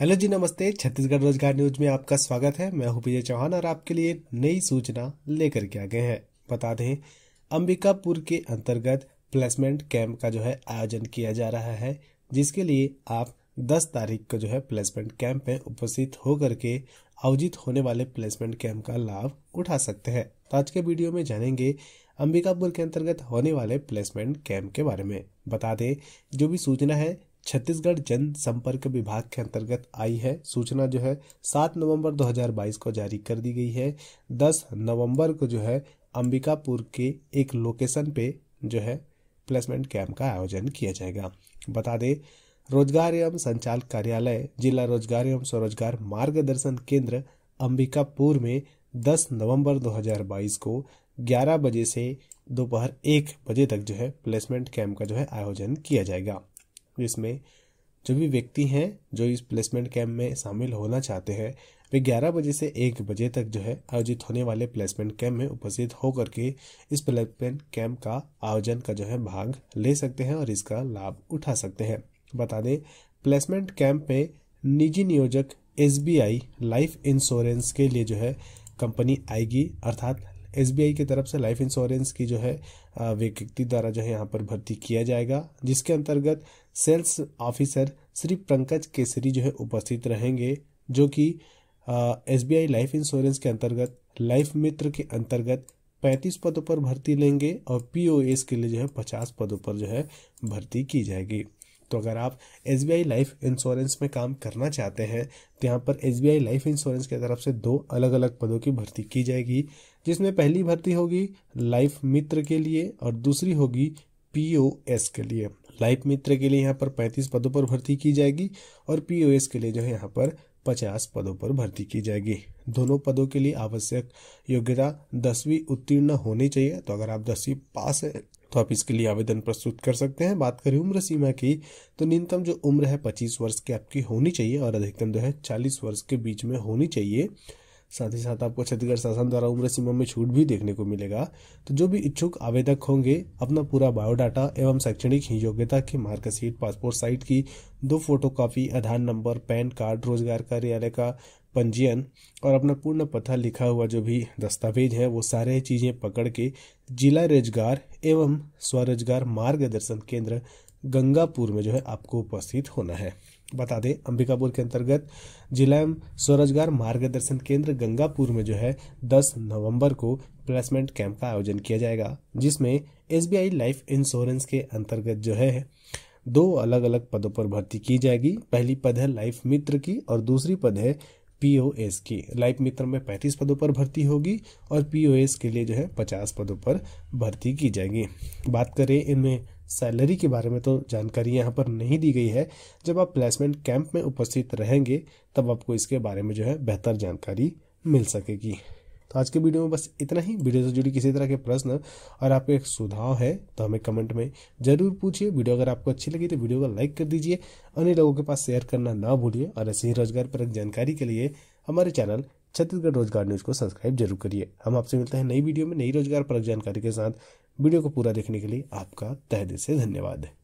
hello जी नमस्ते छत्तीसगढ़ रोजगार news में आपका स्वागत है मैं हूं विजय चौहान और आपके लिए नई सूचना लेकर के आ गए हैं बता दें अंबिकापुर के अंतर्गत प्लेसमेंट कैंप का जो है आयोजन किया जा रहा है जिसके लिए आप 10 तारीख को जो है प्लेसमेंट कैंप में उपस्थित होकर के आयोजित होने वाले प्लेसमेंट कैंप का लाभ उठा सकते हैं तो आज के वीडियो में जानेंगे अंबिकापुर के अंतर्गत होने वाले प्लेसमेंट कैंप के बारे में बता दें जो भी सूचना है छत्तीसगढ़ जनसंपर्क विभाग के अंतर्गत आई है सूचना जो है सात नवंबर 2022 को जारी कर दी गई है दस नवंबर को जो है अंबिकापुर के एक लोकेशन पे जो है प्लेसमेंट कैंप का आयोजन किया जाएगा बता दें रोजगार एवं संचालक कार्यालय जिला रोजगार एवं स्वरोजगार मार्गदर्शन केंद्र अंबिकापुर में 10 नवंबर 2022 को 11 बजे से दोपहर एक बजे तक जो है प्लेसमेंट कैंप का जो है आयोजन किया जाएगा जिसमें जो भी व्यक्ति हैं जो इस प्लेसमेंट कैंप में शामिल होना चाहते हैं वे 11 बजे से 1 बजे तक जो है आयोजित होने वाले प्लेसमेंट कैंप में उपस्थित होकर के इस प्लेसमेंट कैंप का आयोजन का जो है भाग ले सकते हैं और इसका लाभ उठा सकते हैं बता दें प्लेसमेंट कैंप में निजी नियोजक एस लाइफ इंश्योरेंस के लिए जो है कंपनी आएगी अर्थात एस की तरफ से लाइफ इंश्योरेंस की जो है व्यक्ति द्वारा जो है यहाँ पर भर्ती किया जाएगा जिसके अंतर्गत सेल्स ऑफिसर श्री पंकज केसरी जो है उपस्थित रहेंगे जो कि एस बी लाइफ इंश्योरेंस के अंतर्गत लाइफ मित्र के अंतर्गत पैंतीस पदों पर भर्ती लेंगे और पी के लिए जो है पचास पदों पर जो है भर्ती की जाएगी तो अगर आप S B I life insurance में काम करना चाहते हैं तो यहाँ पर S B I life insurance की तरफ से दो अलग अलग पदों की भर्ती की जाएगी जिसमें पहली भर्ती होगी लाइफ मित्र के लिए और दूसरी होगी पी ओ एस के लिए लाइफ मित्र के लिए यहाँ पर पैंतीस पदों पर भर्ती की जाएगी और पी ओ एस के लिए जो है यहाँ पर पचास पदों पर भर्ती की जाएगी दोनों पदों के लिए आवश्यक योग्यता दसवीं उत्तीर्ण होनी चाहिए तो अगर आप दसवीं पास तो आप इसके लिए आवेदन प्रस्तुत कर सकते हैं बात करें उम्र सीमा की तो न्यूनतम जो उम्र है पच्चीस वर्ष की आपकी होनी चाहिए और अधिकतम जो है चालीस वर्ष के बीच में होनी चाहिए साथ ही साथ आपको छत्तीसगढ़ शासन द्वारा उम्र सीमा में छूट भी देखने को मिलेगा तो जो भी इच्छुक आवेदक होंगे अपना पूरा बायोडाटा एवं शैक्षणिक योग्यता की मार्कशीट पासपोर्ट साइट की दो photocopy Aadhaar number PAN card रोजगार कार्यालय का पंजीयन और अपना पूर्ण पता लिखा हुआ जो भी दस्तावेज है वो सारे चीज़ें पकड़ के जिला रोजगार एवं स्वरोजगार मार्गदर्शन केंद्र गंगापुर में जो है आपको उपस्थित होना है बता दें अंबिकापुर के अंतर्गत जिला एवं स्वरोजगार मार्गदर्शन केंद्र गंगापुर में जो है 10 नवंबर को प्लेसमेंट कैंप का आयोजन किया जाएगा जिसमें एसबीआई लाइफ इंश्योरेंस के अंतर्गत जो है दो अलग अलग पदों पर भर्ती की जाएगी पहली पद है लाइफ मित्र की और दूसरी पद है पीओएस की लाइफ मित्र में पैंतीस पदों पर भर्ती होगी और पीओएस के लिए जो है पचास पदों पर भर्ती की जाएगी बात करें इनमें सैलरी के बारे में तो जानकारी यहाँ पर नहीं दी गई है जब आप प्लेसमेंट कैंप में उपस्थित रहेंगे तब आपको इसके बारे में जो है बेहतर जानकारी मिल सकेगी तो आज के वीडियो में बस इतना ही वीडियो से जुड़ी किसी तरह के प्रश्न और आपके एक सुझाव है तो हमें कमेंट में जरूर पूछिए वीडियो अगर आपको अच्छी लगी तो वीडियो को लाइक कर दीजिए अन्य लोगों के पास शेयर करना ना भूलिए और ऐसे ही रोजगार परक जानकारी के लिए हमारे चैनल छत्तीसगढ़ रोजगार न्यूज़ को सब्सक्राइब जरूर करिए हम आपसे मिलते हैं नई वीडियो में नई रोजगार परक जानकारी के साथ वीडियो को पूरा देखने के लिए आपका तहदे से धन्यवाद